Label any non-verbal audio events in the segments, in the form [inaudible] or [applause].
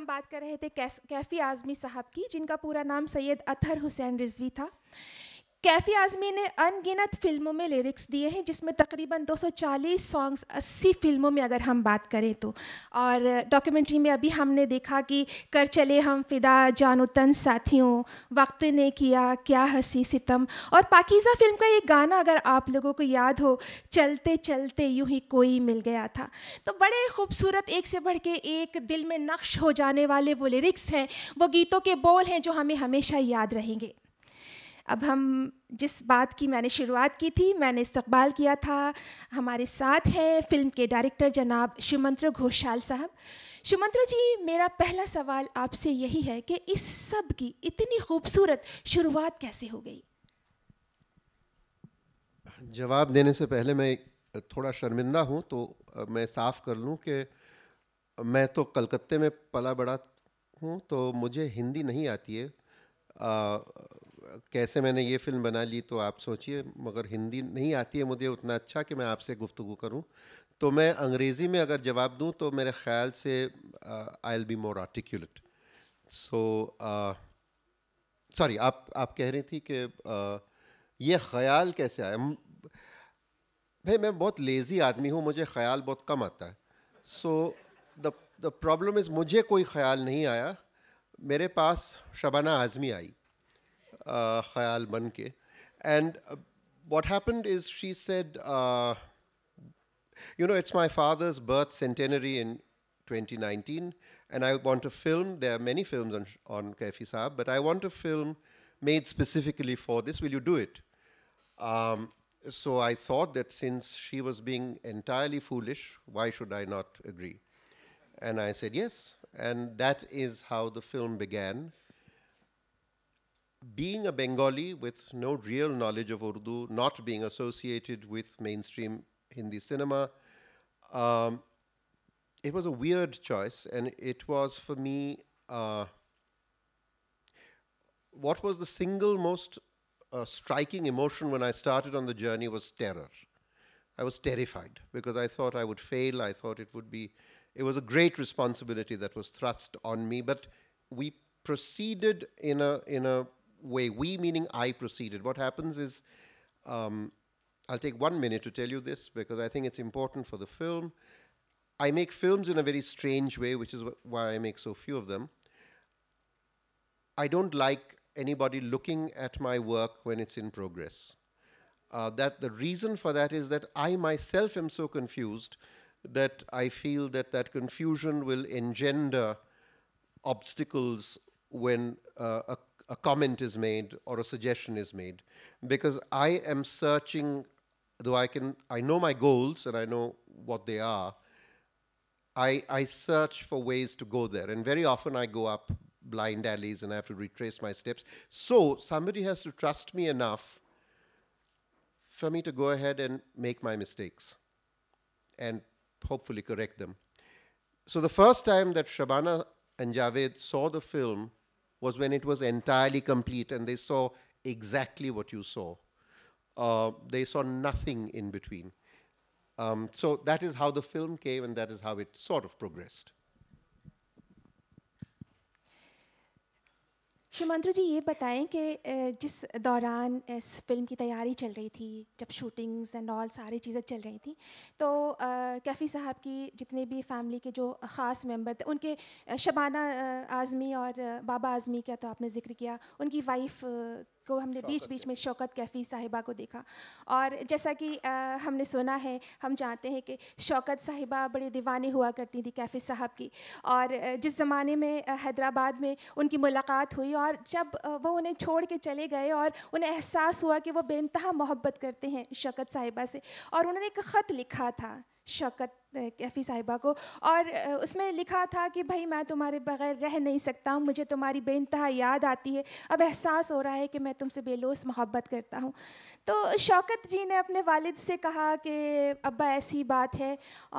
हम बात कर रहे थे कैफी आज़मी साहब की जिनका पूरा नाम सैयद अतहर हुसैन रिजवी था कैफ़ी आज़मी ने अनगिनत फिल्मों में लिरिक्स दिए हैं जिसमें तकरीबन 240 सॉन्ग्स 80 फिल्मों में अगर हम बात करें तो और डॉक्यूमेंट्री में अभी हमने देखा कि कर चले हम फिदा जानो तन साथियों वक्त ने किया क्या हंसी सितम और पाकिज़ा फिल्म का ये गाना अगर आप लोगों को याद हो चलते चलते यूं ही कोई मिल गया था तो बड़े खूबसूरत एक से बढ़ के एक दिल में नक्श हो जाने वाले वो लिरिक्स हैं वो गीतों के बोल हैं जो हमें हमेशा याद रहेंगे अब हम जिस बात की मैंने शुरुआत की थी मैंने इस्तकबाल किया था हमारे साथ हैं फिल्म के डायरेक्टर जनाब शिवमंत्र घोषाल साहब शिवमंत्र जी मेरा पहला सवाल आपसे यही है कि इस सब की इतनी खूबसूरत शुरुआत कैसे हो गई जवाब देने से पहले मैं थोड़ा शर्मिंदा हूँ तो मैं साफ़ कर लूँ कि मैं तो कलकत्ते में पला बड़ा हूँ तो मुझे हिंदी नहीं आती है आ, कैसे मैंने ये फिल्म बना ली तो आप सोचिए मगर हिंदी नहीं आती है मुझे उतना अच्छा कि मैं आपसे गुफ्तु करूँ तो मैं अंग्रेज़ी में अगर जवाब दूँ तो मेरे ख्याल से I'll be more articulate so sorry आप आप कह रही थी कि uh, ये ख्याल कैसे आया भाई मैं बहुत लेज़ी आदमी हूँ मुझे ख्याल बहुत कम आता है so the the problem is मुझे कोई ख्याल नहीं आया मेरे पास शबाना आज़मी आई uh, Khayal Banke. And uh, what happened is she said, uh, you know, it's my father's birth centenary in 2019, and I want to film. There are many films on, on Kaifi Saab, but I want a film made specifically for this. Will you do it? Um, so I thought that since she was being entirely foolish, why should I not agree? And I said yes. And that is how the film began being a Bengali with no real knowledge of Urdu, not being associated with mainstream Hindi cinema, um, it was a weird choice, and it was for me. Uh, what was the single most uh, striking emotion when I started on the journey was terror. I was terrified because I thought I would fail. I thought it would be. It was a great responsibility that was thrust on me, but we proceeded in a in a way we, meaning I, proceeded. What happens is, um, I'll take one minute to tell you this because I think it's important for the film. I make films in a very strange way, which is wh why I make so few of them. I don't like anybody looking at my work when it's in progress. Uh, that the reason for that is that I myself am so confused that I feel that that confusion will engender obstacles when uh, a a comment is made or a suggestion is made because I am searching though I can I know my goals and I know what they are I I search for ways to go there and very often I go up blind alleys and I have to retrace my steps so somebody has to trust me enough for me to go ahead and make my mistakes and hopefully correct them so the first time that Shabana and Javed saw the film was when it was entirely complete and they saw exactly what you saw. Uh, they saw nothing in between. Um, so that is how the film came and that is how it sort of progressed. शिमांद्रू जी ये बताएं कि जिस दौरान इस film की तैयारी चल रही थी जब शूटिंग्स एंड ऑल सारी चीज़ें चल रही थी तो कैफ़ी साहब की जितने भी फैमिली के जो ख़ास मेंबर थे उनके शबाना आज़मी और बाबा आज़मी का तो आपने ज़िक्र किया उनकी वाइफ़ को हमने बीच बीच में शौकत कैफ़ी साहिबा को देखा और जैसा कि आ, हमने सुना है हम जानते हैं कि शौकत साहिबा बड़ी दीवाने हुआ करती थी कैफ़ी साहब की और जिस ज़माने में हैदराबाद में उनकी मुलाकात हुई और जब वो उन्हें छोड़ के चले गए और उन्हें एहसास हुआ कि वो बेनतहा मोहब्बत करते हैं शौकत साहिबा से और उन्होंने एक ख़त लिखा था शौकत कैफ़ी साहिबा को और उसमें लिखा था कि भाई मैं तुम्हारे बगैर रह नहीं सकता हूँ मुझे तुम्हारी बेानतहा याद आती है अब एहसास हो रहा है कि मैं तुमसे बेलोस मोहब्बत करता हूँ तो शौकत जी ने अपने वालिद से कहा कि अब्बा ऐसी बात है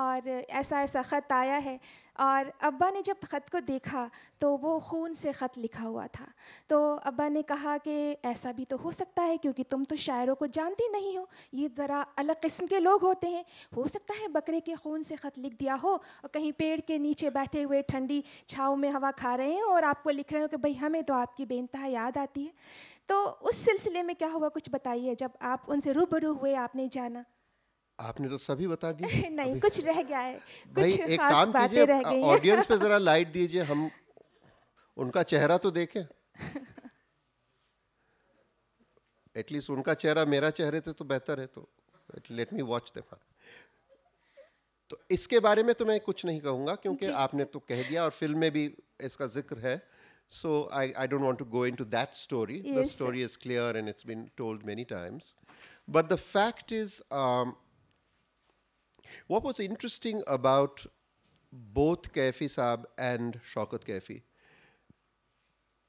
और ऐसा ऐसा ख़त आया है और अब्बा ने जब ख़त को देखा तो वो खून से ख़त लिखा हुआ था तो अब्बा ने कहा कि ऐसा भी तो हो सकता है क्योंकि तुम तो शायरों को जानती नहीं हो ये ज़रा अलग किस्म के लोग होते हैं हो सकता है बकरे के खून से ख़त लिख दिया हो और कहीं पेड़ के नीचे बैठे हुए ठंडी छाव में हवा खा रहे हैं और आपको लिख रहे हो कि भाई हमें तो आपकी बेनतहा याद आती है तो उस सिलसिले में क्या हुआ कुछ बताइए जब आप उनसे रूबरू हुए आपने जाना आपने तो सभी बता दिए [laughs] नहीं कुछ रह गया है [laughs] कुछ एक काम कीजिए ऑडियंस पे जरा लाइट [laughs] दीजिए हम उनका चेहरा तो देखें एटलीस्ट उनका चेहरा मेरा चेहरे से तो बेहतर है तो लेट मी वॉच दे तो इसके बारे में तो मैं कुछ नहीं कहूँगा क्योंकि आपने तो कह दिया और फिल्म में भी इसका जिक्र है so I I don't want to go into that story yes. the story is clear and it's been told many times but the fact is um, What was interesting about both Kaifi Saab and Shaukat Kaifi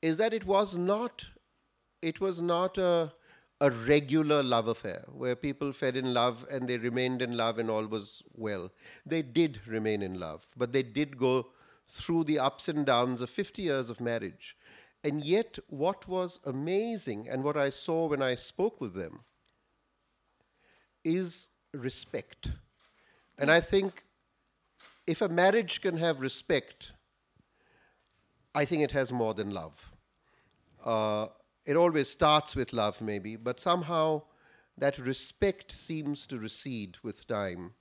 is that it was not it was not a a regular love affair where people fell in love and they remained in love and all was well. They did remain in love, but they did go through the ups and downs of 50 years of marriage. And yet, what was amazing and what I saw when I spoke with them is respect. And I think if a marriage can have respect, I think it has more than love. Uh, it always starts with love, maybe, but somehow that respect seems to recede with time,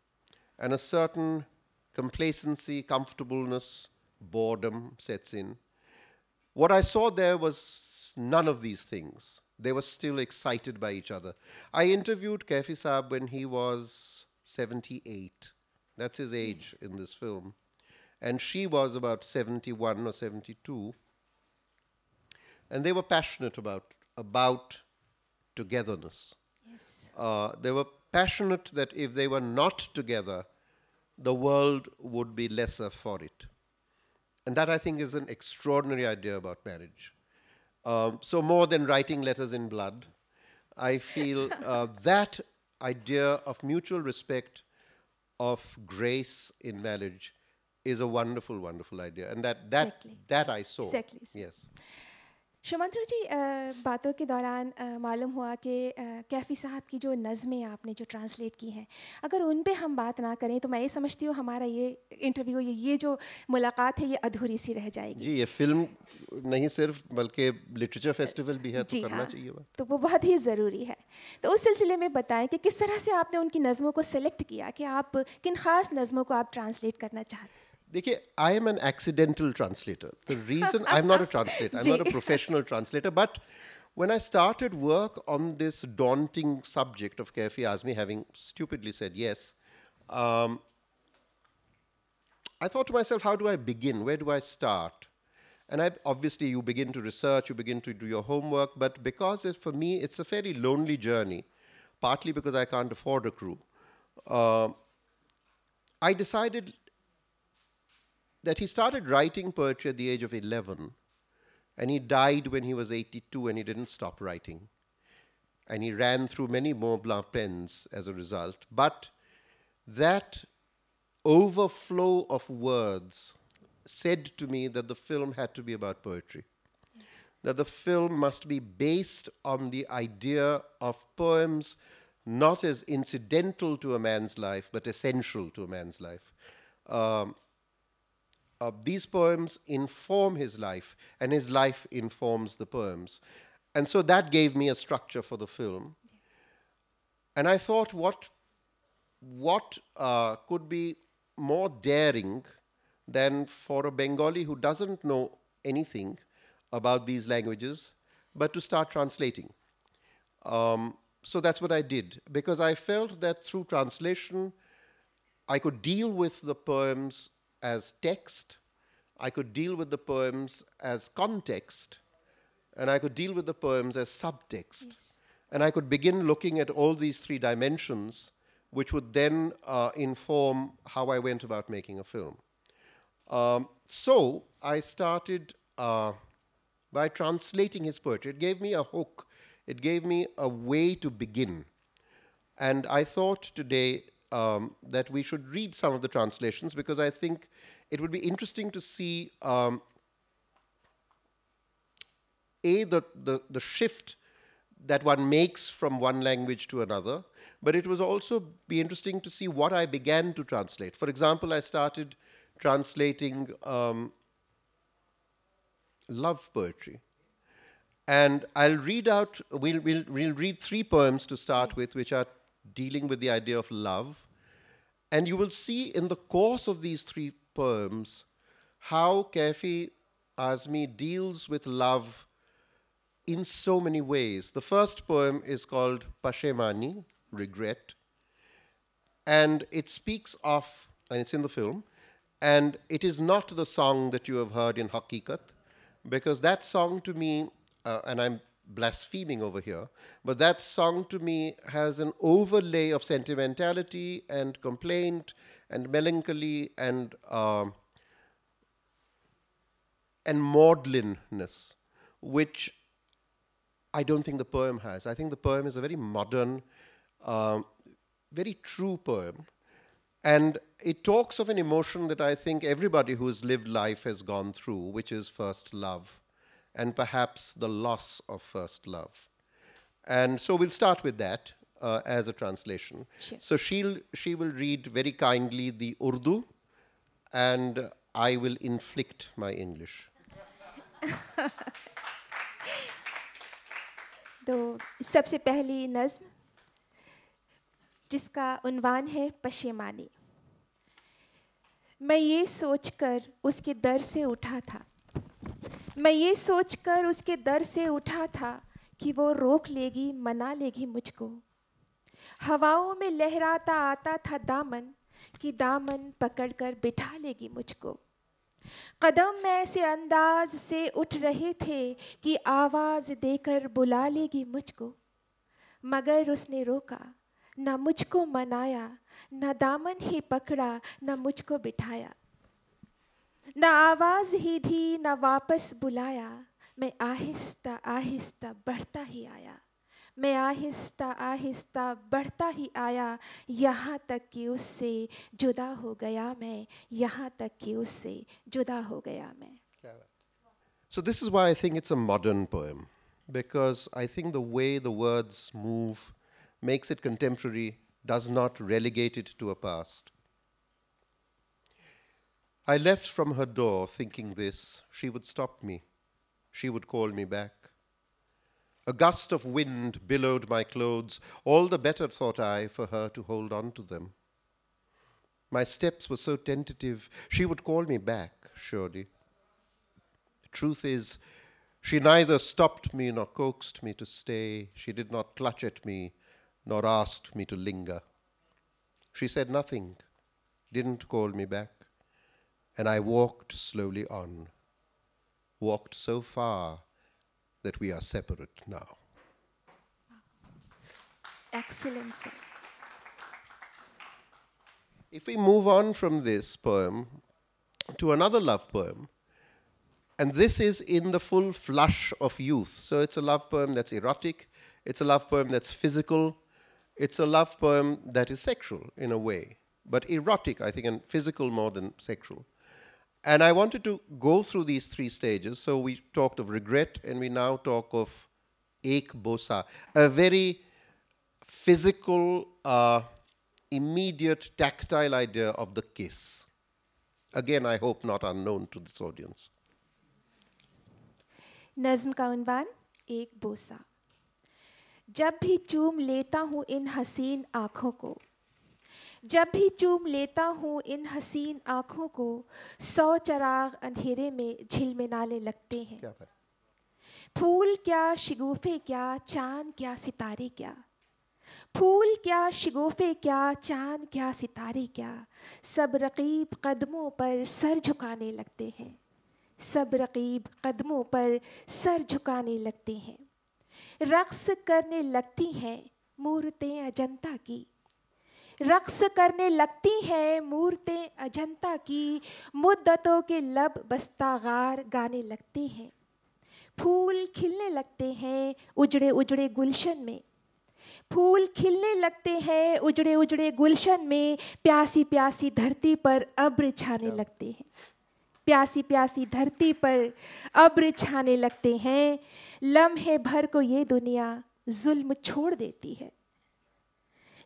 and a certain complacency, comfortableness, boredom sets in. What I saw there was none of these things. They were still excited by each other. I interviewed Kefi Saab when he was 78. That's his age yes. in this film. And she was about 71 or 72. And they were passionate about, about togetherness. Yes. Uh, they were passionate that if they were not together, the world would be lesser for it. And that, I think, is an extraordinary idea about marriage. Um, so, more than writing letters in blood, I feel [laughs] uh, that idea of mutual respect, of grace in marriage, is a wonderful, wonderful idea. And that, that, exactly. that I saw. Exactly. Yes. शमंत्र जी बातों के दौरान मालूम हुआ कि कैफ़ी साहब की जो नज़में आपने जो ट्रांसलेट की हैं अगर उन पे हम बात ना करें तो मैं ये समझती हूँ हमारा ये इंटरव्यू ये ये जो मुलाकात है ये अधूरी सी रह जाएगी जी ये फिल्म नहीं सिर्फ बल्कि लिटरेचर फेस्टिवल भी है तो जी करना हाँ, चाहिए बात। तो वो बहुत ही ज़रूरी है तो उस सिलसिले में बताएं कि किस तरह से आपने उनकी नज़मों को सिलेक्ट किया कि आप किन ख़ास नज़मों को आप ट्रांसलेट करना चाहते हैं देखिए I am an accidental translator the reason I am not a translator I am not a professional translator but when I started work on this daunting subject of Kefi Azmi having stupidly said yes, um, I thought to myself, how do I begin? Where do I start? And I, obviously, you begin to research, you begin to do your homework, but because it, for me it's a fairly lonely journey, partly because I can't afford a crew, uh, I decided that he started writing poetry at the age of 11 and he died when he was 82 and he didn't stop writing and he ran through many Mont Blanc pens as a result but that overflow of words said to me that the film had to be about poetry yes. that the film must be based on the idea of poems not as incidental to a man's life but essential to a man's life um, uh, these poems inform his life, and his life informs the poems. And so that gave me a structure for the film. And I thought, what, what uh, could be more daring than for a Bengali who doesn't know anything about these languages, but to start translating? Um, so that's what I did, because I felt that through translation, I could deal with the poems as text, I could deal with the poems as context, and I could deal with the poems as subtext. Yes. And I could begin looking at all these three dimensions, which would then uh, inform how I went about making a film. Um, so I started uh, by translating his poetry. It gave me a hook, it gave me a way to begin. And I thought today um, that we should read some of the translations because I think it would be interesting to see um, a the, the, the shift that one makes from one language to another, but it was also be interesting to see what I began to translate. For example, I started translating um, love poetry. And I'll read out, we'll, we'll, we'll read three poems to start yes. with, which are dealing with the idea of love. And you will see in the course of these three poems how Kefi Azmi deals with love in so many ways. The first poem is called Pashemani, Regret, and it speaks of, and it's in the film, and it is not the song that you have heard in Hakikat, because that song to me, uh, and I'm blaspheming over here, but that song to me has an overlay of sentimentality and complaint and melancholy and uh, and maudlinness, which I don't think the poem has. I think the poem is a very modern, uh, very true poem, and it talks of an emotion that I think everybody who's lived life has gone through, which is first love and perhaps the loss of first love. And so we'll start with that uh, as a translation. Sure. So she'll, she will read very kindly the Urdu, and I will inflict my English. [laughs] तो सबसे पहली नज़म जिसका उनवान है पशेमानी मैं ये सोचकर उसके दर से उठा था मैं ये सोचकर उसके दर से उठा था कि वो रोक लेगी मना लेगी मुझको हवाओं में लहराता आता था दामन कि दामन पकड़कर बिठा लेगी मुझको कदम ऐसे अंदाज से उठ रहे थे कि आवाज़ देकर बुला लेगी मुझको मगर उसने रोका न मुझको मनाया न दामन ही पकड़ा न मुझको बिठाया न आवाज़ ही थी न वापस बुलाया मैं आहिस्ता आहिस्ता बढ़ता ही आया मैं आहिस्ता आहिस्ता बढ़ता ही आया यहाँ तक कि उससे जुदा हो गया मैं यहाँ तक कि उससे जुदा हो गया मैं So this is why I think it's a modern poem because I think the way the words move makes it contemporary does not relegate it to a past. I left from her door thinking this. She would stop me. She would call me back. A gust of wind billowed my clothes, all the better, thought I, for her to hold on to them. My steps were so tentative, she would call me back, surely. Truth is, she neither stopped me nor coaxed me to stay. She did not clutch at me nor asked me to linger. She said nothing, didn't call me back. And I walked slowly on, walked so far that we are separate now. Excellent, sir. If we move on from this poem to another love poem, and this is in the full flush of youth. So it's a love poem that's erotic, it's a love poem that's physical, it's a love poem that is sexual in a way, but erotic, I think, and physical more than sexual. And I wanted to go through these three stages. So we talked of regret, and we now talk of ek bosa, a very physical, uh, immediate, tactile idea of the kiss. Again, I hope not unknown to this audience. नज्म का उनवान एक बोसा जब भी चूम लेता हूँ इन हसीन आँखों को जब भी चूम लेता हूँ इन हसीन आँखों को सौ चराग अंधेरे में झिलमिलाने लगते हैं फूल क्या शिगोफे क्या चांद क्या सितारे क्या फूल क्या शिगोफे क्या चांद क्या सितारे क्या सब रकीब कदमों पर सर झुकाने लगते हैं सब रकीब कदमों पर सर झुकाने लगते हैं रक्स करने लगती हैं मूर्तें अजंता की रक्स करने लगती हैं मूर्तें अजंता की मुद्दतों के लब बस्तागार गाने लगते हैं फूल खिलने लगते हैं उजड़े उजड़े गुलशन में फूल खिलने लगते हैं उजड़े उजड़े गुलशन में प्यासी प्यासी धरती पर अब्र छाने लगते हैं प्यासी प्यासी धरती पर अब्र छाने लगते हैं लम्हे भर को ये दुनिया जुल्म छोड़ देती है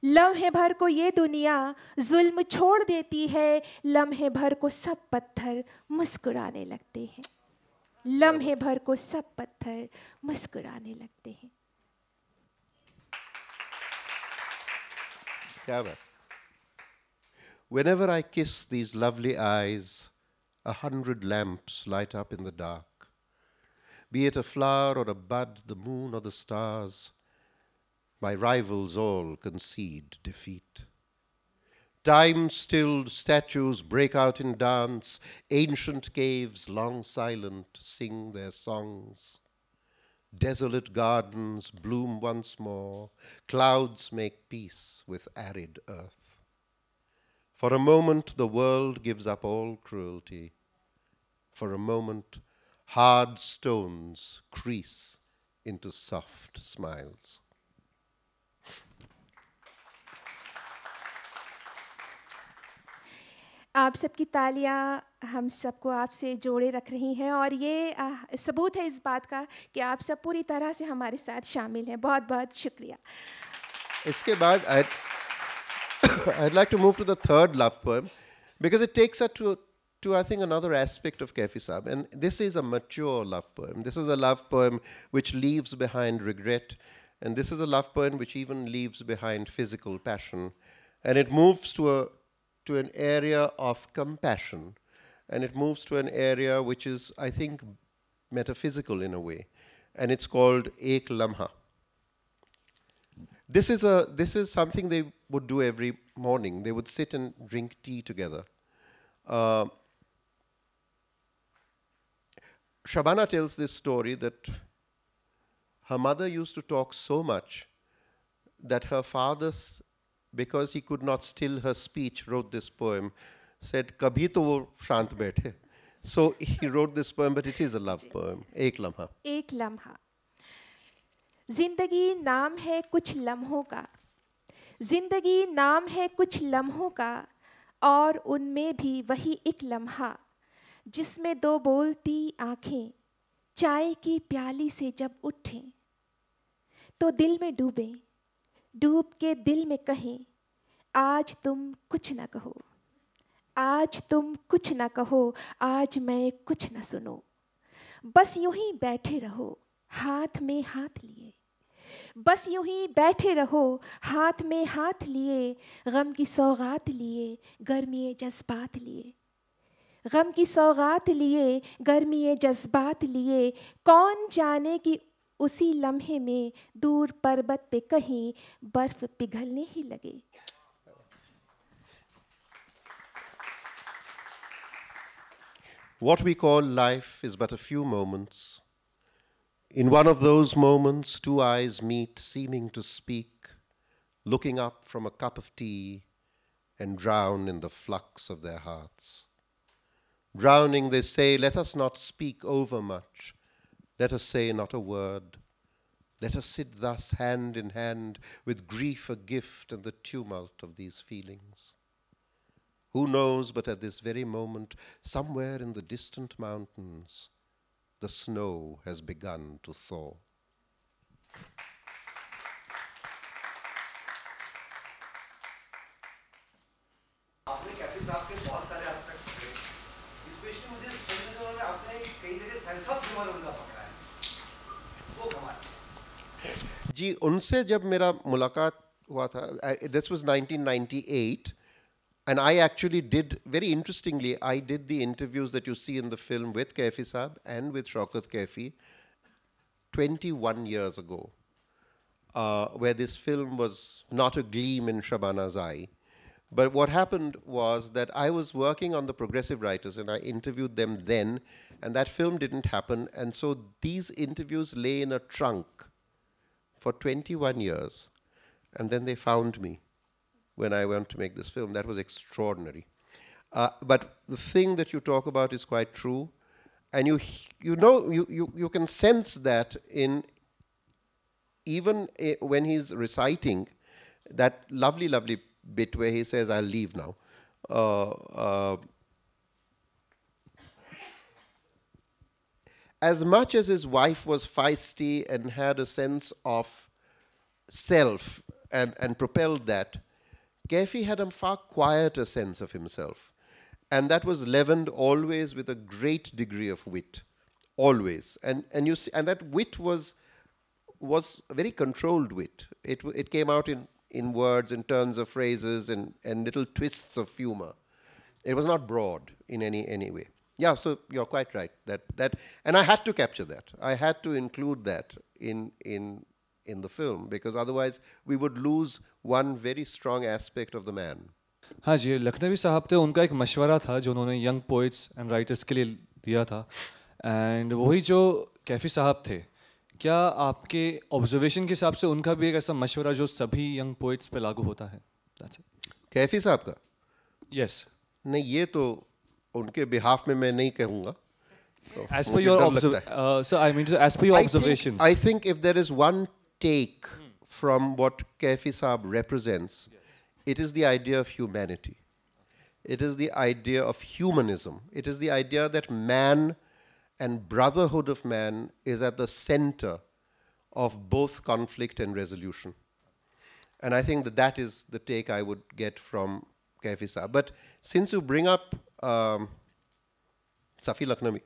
लम्हे भर को ये दुनिया जुल्म छोड़ देती है लम्हे भर को सब पत्थर मुस्कुराने लगते हैं लम्हे भर को सब पत्थर मुस्कुराने लगते हैं क्या बात Whenever I kiss these lovely eyes, a hundred lamps light up in the dark. Be it a flower or a bud, the moon or the stars, my rivals all concede defeat. Time stilled statues break out in dance, ancient caves, long silent, sing their songs. Desolate gardens bloom once more, clouds make peace with arid earth. For a moment, the world gives up all cruelty. For a moment, hard stones crease into soft smiles. आप सबकी तालियां हम सबको आपसे जोड़े रख रही हैं और ये आ, सबूत है इस बात का कि आप सब पूरी तरह से हमारे साथ शामिल हैं बहुत बहुत शुक्रिया इसके बाद I'd like to move to the third love poem because it takes us to, to I think another aspect of Kafi Saab and this is a mature love poem. This is a love poem which leaves behind regret and this is a love poem which even leaves behind physical passion and it moves to a to an area of compassion and it moves to an area which is, I think, metaphysical in a way, and it's called Ek Lamha. This is, a, this is something they would do every morning. They would sit and drink tea together. Uh, Shabana tells this story that her mother used to talk so much that her father's because he could not still her speech, wrote this poem, said, Kabhi to wo shant baithe. So he wrote this poem, but it is a love poem. एक लम्हा एक लम्हा जिंदगी नाम है कुछ लम्हों का जिंदगी नाम है कुछ लम्हों का और उनमें भी वही एक लम्हा जिसमें दो बोलती आंखें चाय की प्याली से जब उठें तो दिल में डूबें डूब के दिल में कहें आज तुम कुछ ना कहो आज तुम कुछ ना कहो आज मैं कुछ ना सुनो बस यूं ही बैठे रहो हाथ में हाथ लिए बस यूं ही बैठे रहो हाथ में हाथ लिए गम की सौगात लिए गर्मी जज्बात लिए गम की सौगात लिए गर्मी जज्बात लिए कौन जाने कि उसी लम्हे में दूर पर्वत पे कहीं बर्फ पिघलने ही लगे What we call life is but a few moments. In one of those moments, two eyes meet, seeming to speak, looking up from a cup of tea and drown in the flux of their hearts. Drowning, they say, let us not speak over much, let us say not a word. Let us sit thus hand in hand with grief a gift and the tumult of these feelings. Who knows but at this very moment, somewhere in the distant mountains, the snow has begun to thaw. जी उनसे जब मेरा मुलाकात हुआ था this was 1998 and I actually did, very interestingly, I did the interviews that you see in the film with Kefi sab and with Shaukat Kefi 21 years ago, uh, where this film was not a gleam in Shabana's eye. But what happened was that I was working on the progressive writers and I interviewed them then, and that film didn't happen. And so these interviews lay in a trunk for 21 years. And then they found me when I went to make this film. That was extraordinary. Uh, but the thing that you talk about is quite true. And you, you know, you, you, you can sense that in even eh, when he's reciting that lovely, lovely bit where he says, I'll leave now. Uh, uh, as much as his wife was feisty and had a sense of self and, and propelled that, Kefi had a far quieter sense of himself. And that was leavened always with a great degree of wit, always. And, and, you see, and that wit was, was very controlled wit. It, it came out in, in words, in turns of phrases, and, and little twists of humor. It was not broad in any, any way. Yeah, so you're quite right. That, that, and I had to capture that. I had to include that in, in, in the film because otherwise we would lose one very strong aspect of the man. हाँ जी लखनवी साहब थे उनका एक मशवरा था जो उन्होंने young poets and writers के लिए दिया था एंड वही जो कैफ़ी साहब थे क्या आपके ऑब्जर्वेशन के हिसाब से उनका भी एक ऐसा मशवरा जो सभी यंग पोइट्स पे लागू होता है कैफ़ी साहब का यस yes. नहीं ये तो as per your observations I think if there is one take from what Kaifi Sab represents it is the idea of humanity it is the idea of humanism it is the idea that man and brotherhood of man is at the center of both conflict and resolution and I think that that is the take I would get from Kaifi Saab. But since you bring up um, Safi Lakhnami,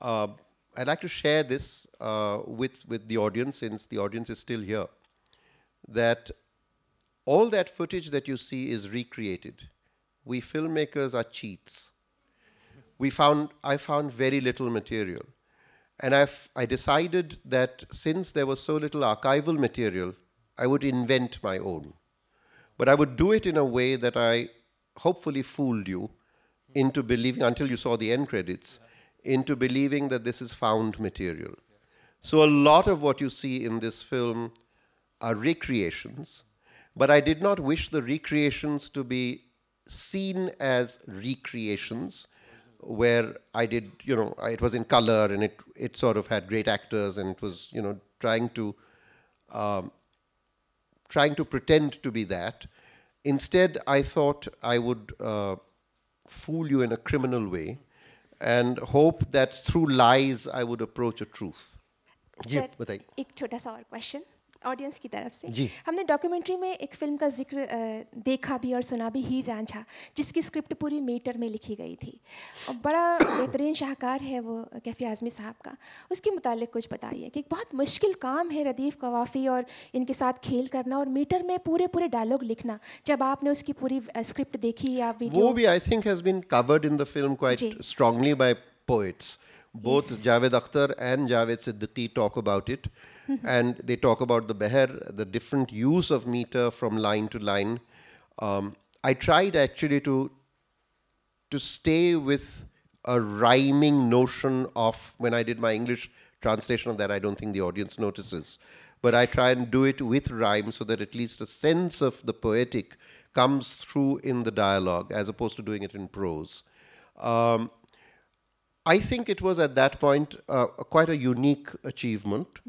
uh, I'd like to share this uh, with, with the audience, since the audience is still here, that all that footage that you see is recreated. We filmmakers are cheats. We found, I found very little material. And I've, I decided that since there was so little archival material, I would invent my own. But I would do it in a way that I hopefully fooled you into believing, until you saw the end credits, into believing that this is found material. So a lot of what you see in this film are recreations, but I did not wish the recreations to be seen as recreations where I did, you know, it was in color and it, it sort of had great actors and it was, you know, trying to um, trying to pretend to be that. Instead, I thought I would uh, fool you in a criminal way and hope that through lies I would approach a truth. Sir, yeah, एक छोटा सा और question. Audience की तरफ से जी. हमने documentary में एक फिल्म का जिक्र देखा भी और सुना भी हीर रांझा जिसकी स्क्रिप्ट पूरी मीटर में लिखी गई थी और बड़ा बेहतरीन शाहकार है वो कैफ़ी आज़मी साहब का उसके मुतालिक कुछ बताइए कि बहुत मुश्किल काम है रदीफ़ कवाफ़ी और इनके साथ खेल करना और मीटर में पूरे पूरे डायलॉग लिखना जब आपने उसकी पूरी स्क्रिप्ट देखी या वीडियो वो भी I think has been covered in the film quite strongly by poets both Javed Akhtar and Javed Siddiqui talk about it [laughs] and they talk about the beher, the different use of meter from line to line. Um, I tried actually to to stay with a rhyming notion of when I did my English translation of that. I don't think the audience notices, but I try and do it with rhyme so that at least a sense of the poetic comes through in the dialogue as opposed to doing it in prose. Um, I think it was at that point uh, quite a unique achievement.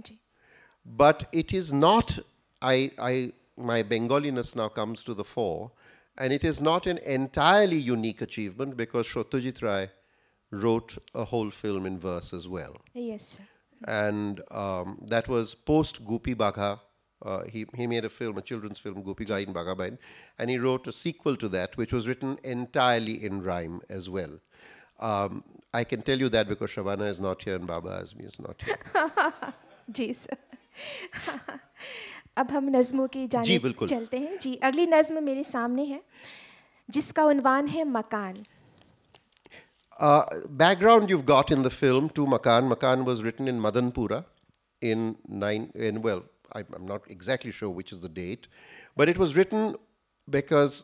But it is not, I, I, my Bengaliness now comes to the fore, and it is not an entirely unique achievement because Shotyajit Rai wrote a whole film in verse as well. Yes. Sir. And um, that was post Gopi Bagha. Uh, he, he made a film, a children's film, Gopi Gain Bagabain, and he wrote a sequel to that, which was written entirely in rhyme as well. Um, I can tell you that because Shavana is not here and Baba Azmi is not here. [laughs] Jesus. अब हम नज़मों की जाने चलते हैं जी अगली नज़म मेरे सामने है जिसका उनवान है मकान Uh, background you've got in the film to Makan. Makan was written in Madanpura in nine. In well, I, I'm not exactly sure which is the date, but it was written because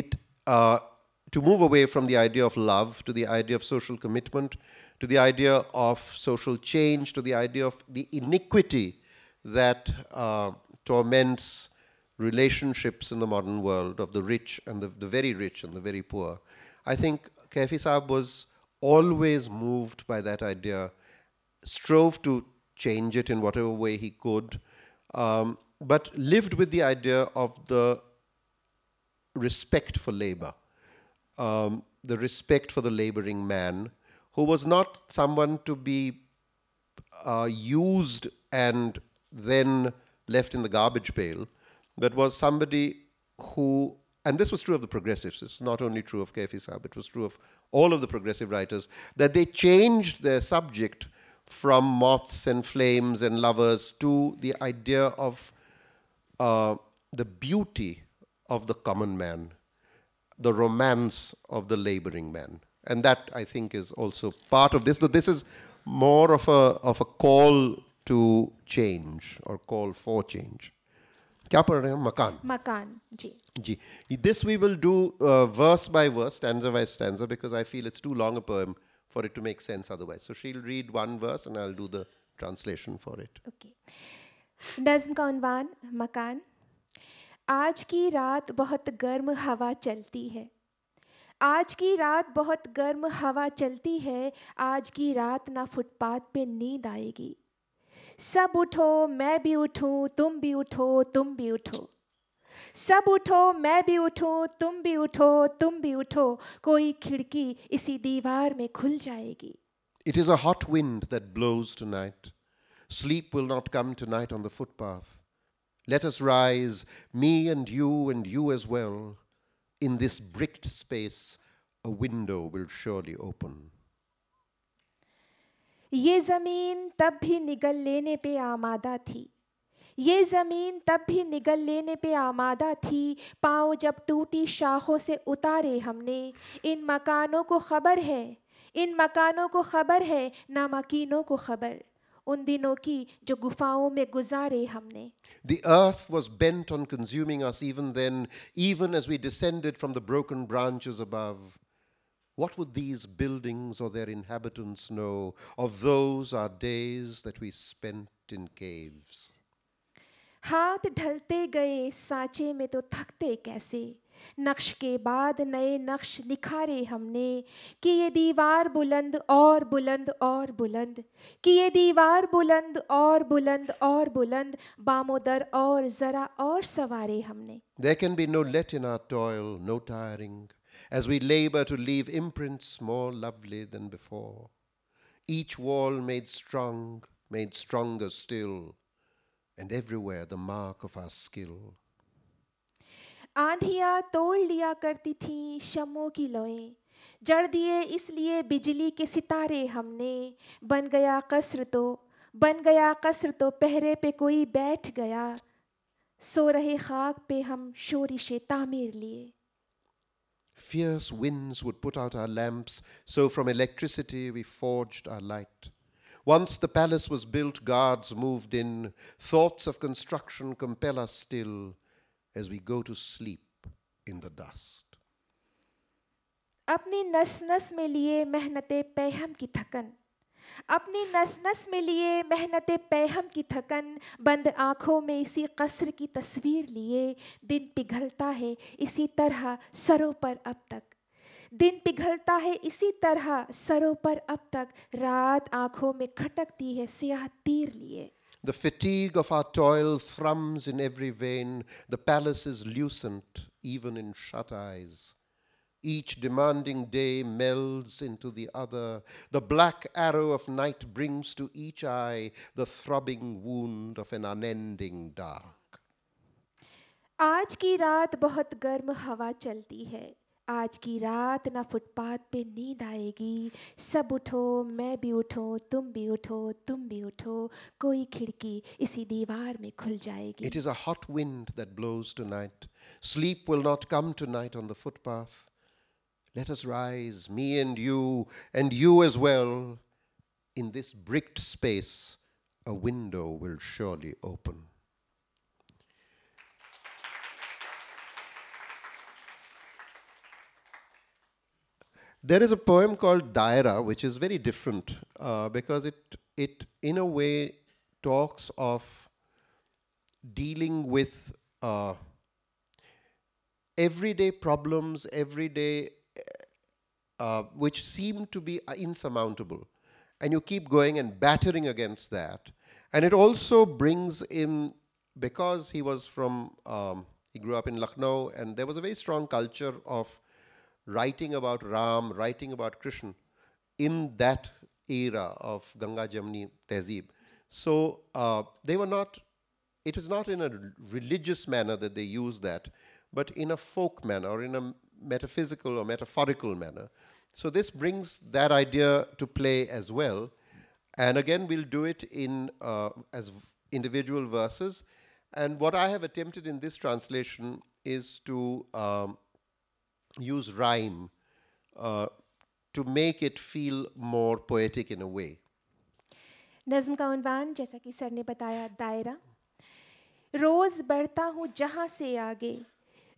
it uh, to move away from the idea of love to the idea of social commitment to the idea of social change, to the idea of the iniquity that uh, torments relationships in the modern world of the rich and the, the very rich and the very poor. I think Kefi Saab was always moved by that idea, strove to change it in whatever way he could, um, but lived with the idea of the respect for labor, um, the respect for the laboring man, who was not someone to be uh, used and then left in the garbage pail, but was somebody who, and this was true of the progressives, it's not only true of Kefi Saab, it was true of all of the progressive writers, that they changed their subject from moths and flames and lovers to the idea of uh, the beauty of the common man, the romance of the laboring man. And that, I think, is also part of this. So this is more of a, of a call to change or call for change. क्या पढ़ रहे हैं मकान मकान जी जी this we will do verse by verse stanza by stanza because I feel it's too long a poem for it to make sense otherwise so she will read one verse and I will do the translation for it okay नज्म का उनवान मकान आज की रात बहुत गर्म हवा चलती है आज की रात बहुत गर्म हवा चलती है आज की रात ना फुटपाथ पे नींद आएगी सब उठो मैं भी उठूं तुम भी उठो तुम भी उठो सब उठो मैं भी उठूं तुम भी उठो तुम भी उठो कोई खिड़की इसी दीवार में खुल जाएगी it is at wind that blows tonight sleep will not come night on the footpath let us rise me and you and you as well in this bricked space a window will surely open. ये जमीन तब भी निगल लेने पे आमादा थी ये जमीन तब भी निगल लेने पे आमादा थी पाँव जब टूटी शाखों से उतारे हमने इन मकानों को खबर है इन मकानों को खबर है ना मकीनों को खबर उन दिनों की जो गुफाओं में गुजारे हमने The earth was bent on consuming us even then, even as we descended from the broken branches above. What would these buildings or their inhabitants know of those our days that we spent in caves? हाथ ढलते गए सांचे में तो थकते कैसे नक्श के बाद नए नक्श निखारे हमने कि ये दीवार बुलंद और बुलंद और बुलंद कि ये दीवार बुलंद और बुलंद और बुलंद बामोदर और जरा और सवारे हमने There can be no let in our toil, no tiring, as we labor to leave imprints more lovely than before. Each wall made strong, made stronger still, and everywhere the mark of our skill. आंधिया तोड़ लिया करती थी शमों की लोएं जड़ दिए इसलिए बिजली के सितारे हमने बन गया कसर तो बन गया कसर तो पहरे पे कोई बैठ गया सो रहे खाक पे हम शोरी से तामीर लिए Fierce winds would put out our lamps, so from electricity we forged our light. Once the palace was built, guards moved in. Thoughts of construction compel us still. as we go to sleep in the dust. अपनी नस नस में लिए मेहनत पैहम की थकन अपनी नस नस में लिए मेहनत पैहम की थकन बंद आंखों में इसी कसर की तस्वीर लिए दिन पिघलता है इसी तरह सरों पर अब तक दिन पिघलता है इसी तरह सरों पर अब तक रात आँखों में खटकती है सियाह तीर लिए The fatigue of our toil thrums in every vein. The palace is lucent, even in shut eyes. Each demanding day melds into the other. The black arrow of night brings to each eye the throbbing wound of an unending dark. आज की रात बहुत गर्म हवा चलती है आज की रात ना फुटपाथ पे नींद आएगी सब उठो मैं भी उठो तुम भी उठो तुम भी उठो कोई खिड़की इसी दीवार में खुल जाएगी it is a hot wind that blows tonight sleep will not come tonight on the footpath let us rise me and you and you as well in this bricked space a window will surely open There is a poem called Daira, which is very different uh, because it, it, in a way, talks of dealing with uh, everyday problems, everyday, uh, uh, which seem to be insurmountable. And you keep going and battering against that. And it also brings in, because he was from, um, he grew up in Lucknow, and there was a very strong culture of writing about Ram, writing about Krishna in that era of Ganga Jamni Tehzeeb. So uh, they were not, it was not in a religious manner that they used that, but in a folk manner or in a metaphysical or metaphorical manner. So this brings that idea to play as well. And again, we'll do it in uh, as individual verses. And what I have attempted in this translation is to um, use rhyme uh, to make it feel more poetic in a way. नज़म का उनवान जैसा कि sir ने बताया दायरा रोज़ बढ़ता हूँ जहाँ से आगे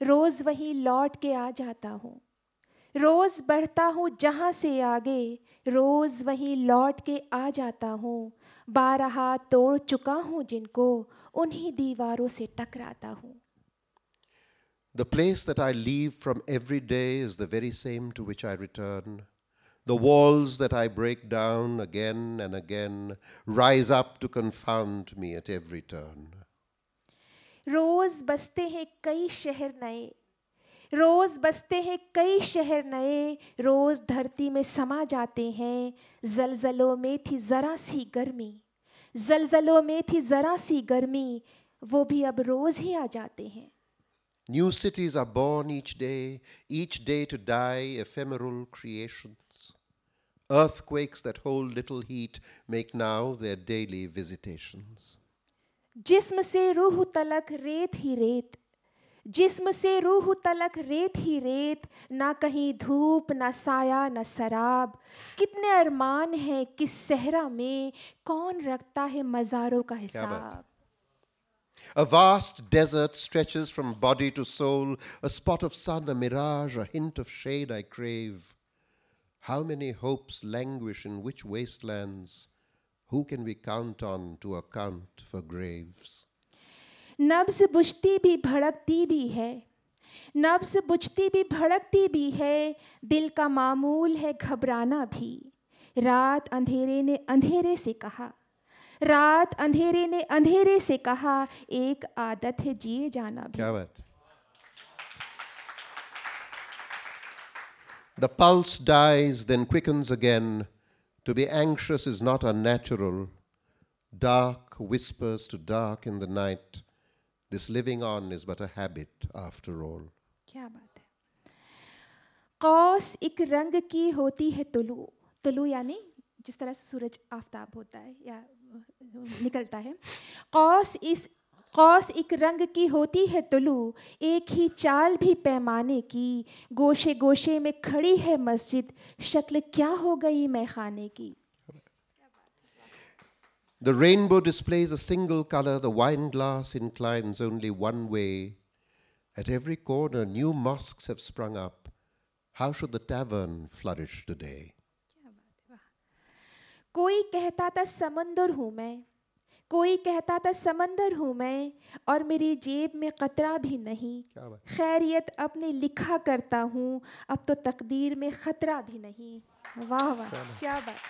रोज़ वहीं लौट के आ जाता हूँ रोज़ बढ़ता हूँ जहाँ से आगे रोज़ वहीं लौट के आ जाता हूँ बारहा तोड़ चुका हूँ जिनको उन्हीं दीवारों से टकराता हूँ The place that I leave from every day is the very same to which I return. The walls that I break down again and again rise up to confound me at every turn. रोज बसते हैं कई शहर नए रोज बसते हैं कई शहर नए रोज धरती में समा जाते हैं जलजलों में थी जरा सी गर्मी जलजलों में थी जरा सी गर्मी वो भी अब रोज ही आ जाते हैं New cities are born each day, each day to die ephemeral creations. Earthquakes that hold little heat make now their daily visitations. जिस्म से रूह तलक रेत ही रेत जिस्म से रूह तलक रेत ही रेत ना कहीं धूप ना साया ना शराब कितने अरमान हैं किस सहरा में कौन रखता है मज़ारों का हिसाब a vast desert stretches from body to soul, a spot of sun, a mirage, a hint of shade I crave. How many hopes languish in which wastelands? Who can we count on to account for graves? नब्ज बुझती भी भड़कती भी hai. नब्ज बुझती भी भड़कती भी hai. Dil ka मामूल hai ghabrana भी Raat अंधेरे ne अंधेरे se kaha. रात अंधेरे ने अंधेरे से कहा एक आदत है जिए जाना भी। क्या बात the pulse dies then quickens again to be anxious is not unnatural dark whispers to dark in the night this living on is but a after all क्या बात है कौस एक रंग की होती है तुलू तुलू यानी जिस तरह से सूरज आफ्ताब होता है या निकलता है कौस इस कौस एक रंग की होती है तुलु एक ही चाल भी पैमाने की गोशे गोशे में खड़ी है मस्जिद शक्ल क्या हो गई मैखाने की The rainbow displays a single color, the wine glass inclines only one way. At every corner, new mosques have sprung up. How should the tavern flourish today? कोई कहता था समंदर हूँ मैं कोई कहता था समंदर हूँ मैं और मेरी जेब में कतरा भी नहीं खैरियत अपने लिखा करता हूँ अब तो तकदीर में खतरा भी नहीं वाह वाह क्या बात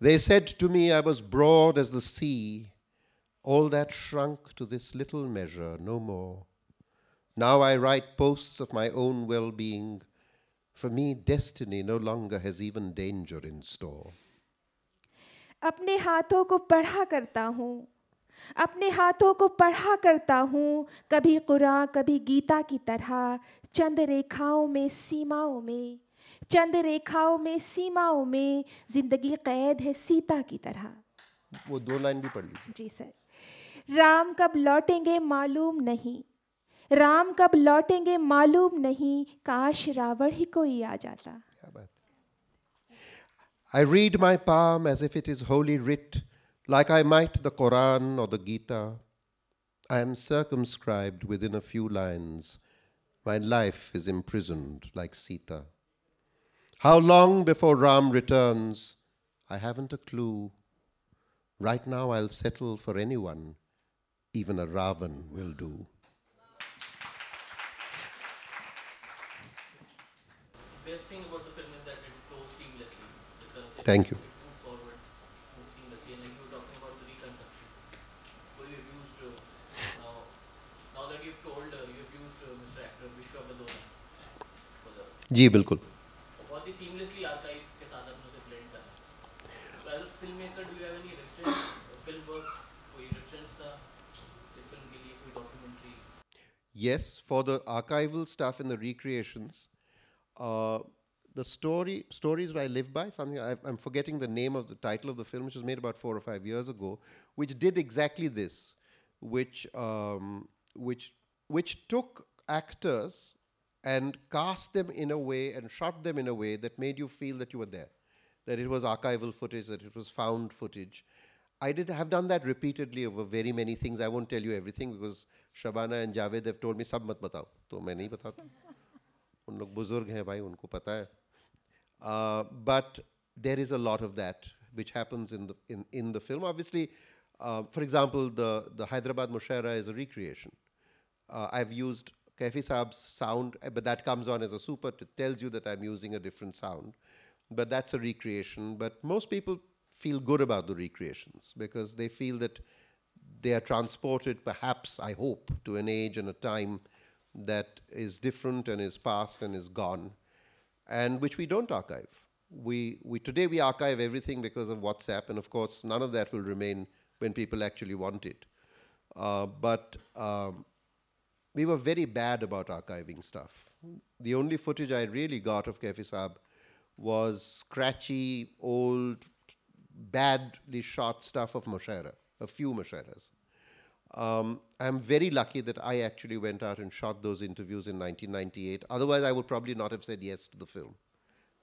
They said to me, I was broad as the sea. All that shrunk to this little measure, no more. Now I write posts of my own well being, For me, destiny no longer has even danger in store. अपने हाथों को पढ़ा करता हूँ अपने हाथों को पढ़ा करता हूँ कभी कुरान कभी गीता की तरह चंद रेखाओं में सीमाओं में चंद रेखाओं में सीमाओं में जिंदगी कैद है सीता की तरह वो दो लाइन भी पढ़ ली जी सर राम कब लौटेंगे मालूम नहीं राम कब लौटेंगे मालूम नहीं काश रावण ही कोई आ जाता I read my palm as if it is holy writ, like I might the Koran or the Gita. I am circumscribed within a few lines. My life is imprisoned like Sita. How long before Ram returns? I haven't a clue. Right now, I'll settle for anyone. Even a Ravan will do. best thing about the film is that it flows seamlessly. Thank you. It moves forward, moves seamlessly. And like you were talking about the reconstruction, where you've used, uh, now, now that you've told, uh, you've used uh, Mr. Actor Vishwa Badona Yes, for the archival stuff and the recreations, uh, the story stories I live by something I, am forgetting the name of the title of the film, which was made about four or five years ago, which did exactly this, which um, which which took actors and cast them in a way and shot them in a way that made you feel that you were there, that it was archival footage, that it was found footage. I did have done that repeatedly over very many things. I won't tell you everything because Shabana and Javed have told me sab mat batao, to main nahi batata. उन लोग बुज़ुर्ग हैं भाई उनको पता है but there is a lot of that which happens in the in in the film obviously for example the the Hyderabad mushaira is a recreation I have Kafi Saab's sound, eh, but that comes on as a super. It tells you that I'm using a different sound. But that's a recreation. But most people feel good about the recreations because they feel that they are transported, perhaps, I hope, to an age and a time that is different and is past and is gone, and which we don't archive. We, we today we archive everything because of WhatsApp, and of course none of that will remain when people actually want it. Uh, but um, we were very bad about archiving stuff. The only footage I really got of Kefi Saab was scratchy, old, badly shot stuff of Mashara, a few Masharas. Um, I'm very lucky that I actually went out and shot those interviews in 1998. Otherwise, I would probably not have said yes to the film.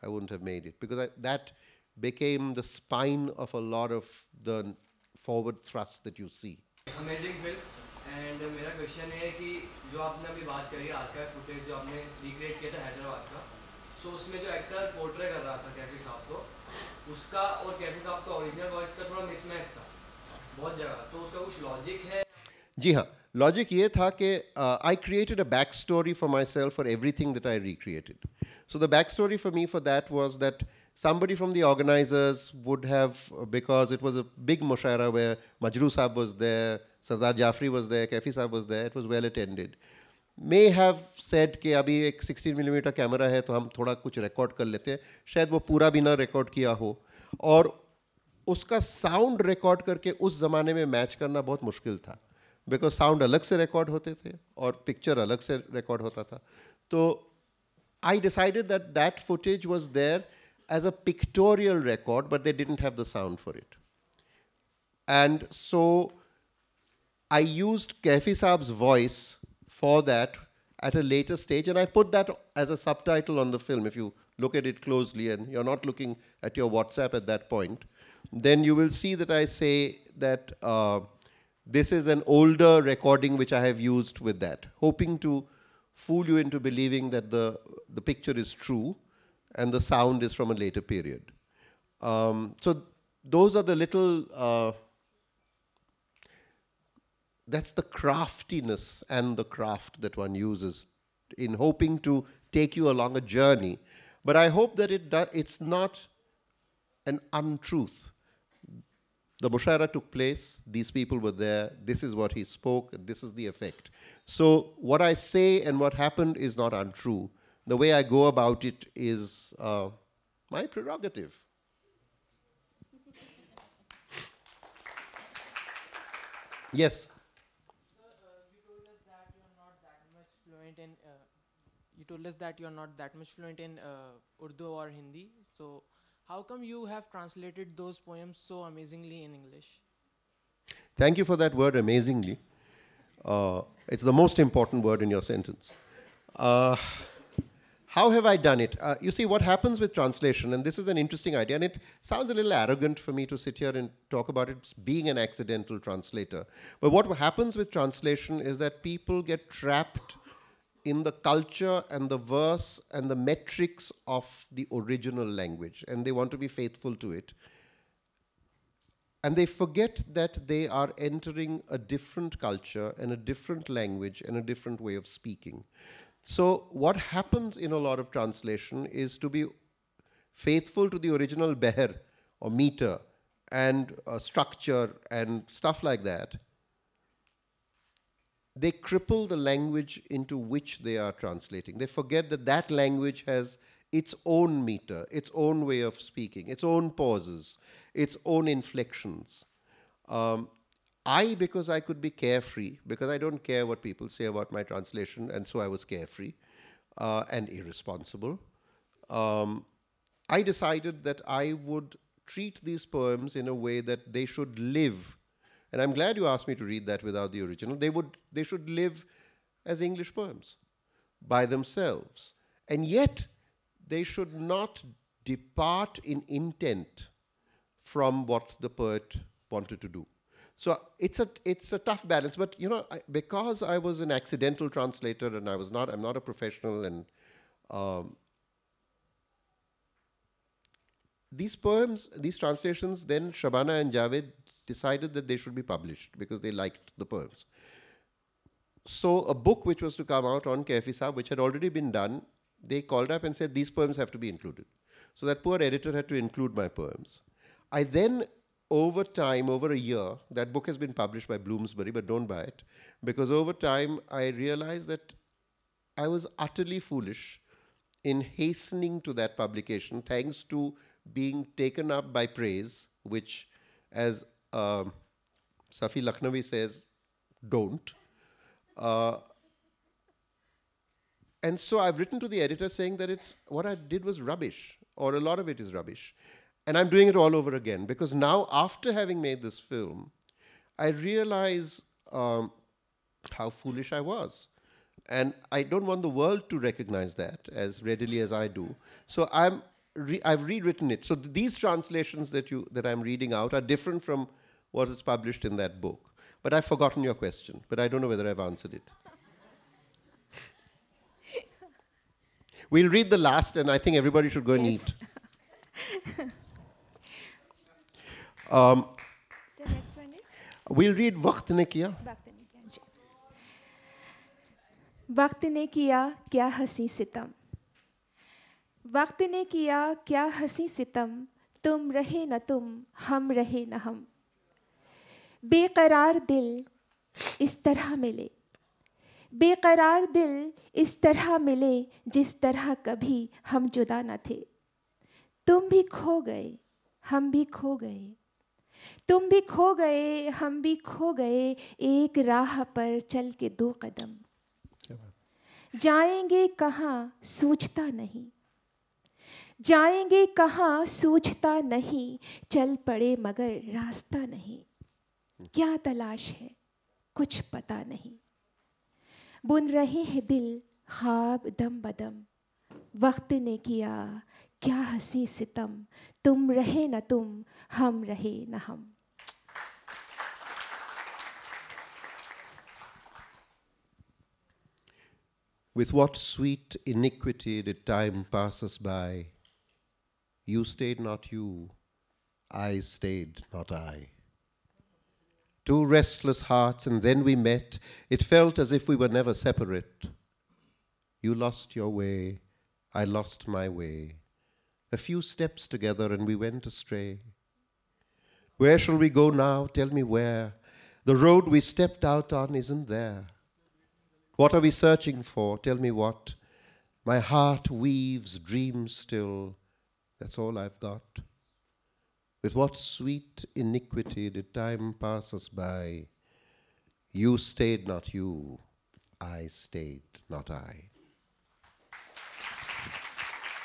I wouldn't have made it because I, that became the spine of a lot of the forward thrust that you see. Amazing film. And मेरा question है कि जो आपने अभी बात करी archive footage जो आपने रिक्रिएट किया था हैदराबाद का सो उसमें जो एक्टर पोर्ट्रे was रहा था कैफी साहब को उसका और कैफी साहब का ओरिजिनल वॉइस का थोड़ा मिसमैच था बहुत जगह तो है जी हाँ लॉजिक ये था कि I created a back story for myself for everything that I recreated so the back story for me for that was that somebody from the organizers would have, because it was a big Mushaira where Majru Saab was there, Sardar Jafri was there, Kafi Saab was there, it was well attended. May have said ke abhi ek 16 mm camera hai to hum thoda kuch record kar lete hain shayad wo pura bhi na record kiya ho aur uska sound record karke us zamane mein match karna bahut mushkil tha because sound अलग से record होते थे और picture अलग से record होता था तो I decided that that footage was there as a pictorial record but they didn't have the sound for it and so I use Kaifi Sahab's voice for that at a latest stage and I put that as a subtitle on the film if you look at it closely and you are not looking at your WhatsApp at that point then you will see that आई से that This is an older recording which I have used with that, hoping to fool you into believing that the, the picture is true and the sound is from a later period. Um, so those are the little, uh, that's the craftiness and the craft that one uses in hoping to take you along a journey. But I hope that it do, it's not an untruth. The Bushara took place, these people were there, this is what he spoke, this is the effect. So, what I say and what happened is not untrue. The way I go about it is uh, my prerogative. yes? you told us that you're not that much fluent in uh, Urdu or Hindi. So how come you have translated those poems so amazingly in English? Thank you for that word, amazingly. Uh, it's the most important word in your sentence. Uh, how have I done it? Uh, you see, what happens with translation, and this is an interesting idea, and it sounds a little arrogant for me to sit here and talk about it being an accidental translator. But what happens with translation is that people get trapped in the culture and the verse and the metrics of the original language, and they want to be faithful to it. And they forget that they are entering a different culture and a different language and a different way of speaking. So, what happens in a lot of translation is to be faithful to the original beher or meter and uh, structure and stuff like that they cripple the language into which they are translating. They forget that that language has its own meter, its own way of speaking, its own pauses, its own inflections. Um, I, because I could be carefree, because I don't care what people say about my translation, and so I was carefree uh, and irresponsible, um, I decided that I would treat these poems in a way that they should live and I'm glad you asked me to read that without the original. They would they should live as English poems by themselves. And yet they should not depart in intent from what the poet wanted to do. So it's a it's a tough balance, but you know I, because I was an accidental translator and I was not I'm not a professional and um, these poems, these translations, then Shabana and Javed decided that they should be published because they liked the poems. So a book which was to come out on Kafi which had already been done, they called up and said, these poems have to be included. So that poor editor had to include my poems. I then, over time, over a year, that book has been published by Bloomsbury, but don't buy it, because over time I realized that I was utterly foolish in hastening to that publication, thanks to being taken up by praise, which, as uh, Safi Lakhnavi says, don't. Uh, and so I've written to the editor saying that it's what I did was rubbish, or a lot of it is rubbish. And I'm doing it all over again because now, after having made this film, I realize um, how foolish I was. And I don't want the world to recognize that as readily as I do. So I'm re I've rewritten it. So th these translations that you that I'm reading out are different from what is published in that book. But I've forgotten your question, but I don't know whether I've answered it. [laughs] we'll read the last, and I think everybody should go and yes. eat. [laughs] um, so next one is? We'll read Waqt ne kiya. वक्त ने किया क्या हंसी सितम वक्त ने किया क्या हंसी सितम तुम रहे न तुम हम रहे हम बेकरार दिल इस तरह मिले बेकरार दिल इस तरह मिले जिस तरह कभी हम जुदा न थे तुम भी खो गए हम भी खो गए तुम भी खो गए हम भी खो गए एक राह पर चल के दो कदम जाएंगे कहाँ सोचता नहीं जाएंगे कहाँ सोचता नहीं चल पड़े मगर रास्ता नहीं क्या तलाश है कुछ पता नहीं बुन रहे हैं दिल ख्वाब दम बदम वक्त ने किया क्या हंसी सितम तुम रहे न तुम हम रहे न हम With what sweet iniquity did time pass us by? You stayed not you, I stayed not I. two restless hearts, and then we met. It felt as if we were never separate. You lost your way, I lost my way. A few steps together, and we went astray. Where shall we go now? Tell me where. The road we stepped out on isn't there. What are we searching for? Tell me what. My heart weaves dreams still. That's all I've got. With what sweet iniquity did time pass us by? You stayed, not you. I stayed, not I.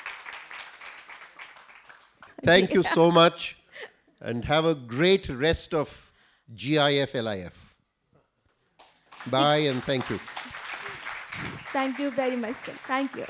[laughs] Thank you so much and have a great rest of GIFLIF. Bye and thank you. Thank you very much, sir. Thank you.